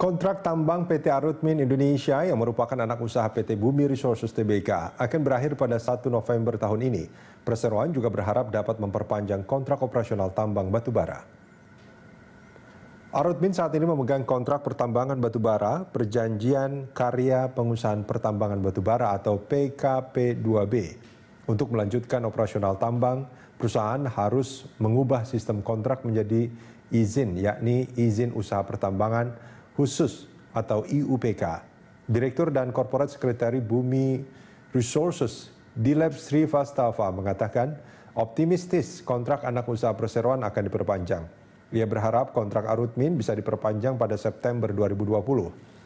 Kontrak tambang PT Arutmin Indonesia yang merupakan anak usaha PT Bumi Resources TBK akan berakhir pada 1 November tahun ini. Perseroan juga berharap dapat memperpanjang kontrak operasional tambang batubara. Arutmin saat ini memegang kontrak pertambangan batubara Perjanjian Karya Pengusahaan Pertambangan Batubara atau PKP2B. Untuk melanjutkan operasional tambang, perusahaan harus mengubah sistem kontrak menjadi izin, yakni izin usaha pertambangan Khusus atau IUPK, Direktur dan Korporat Sekretari Bumi Resources di Lab Sri Vastava mengatakan optimistis kontrak anak usaha perseroan akan diperpanjang. Ia berharap kontrak Arutmin bisa diperpanjang pada September 2020.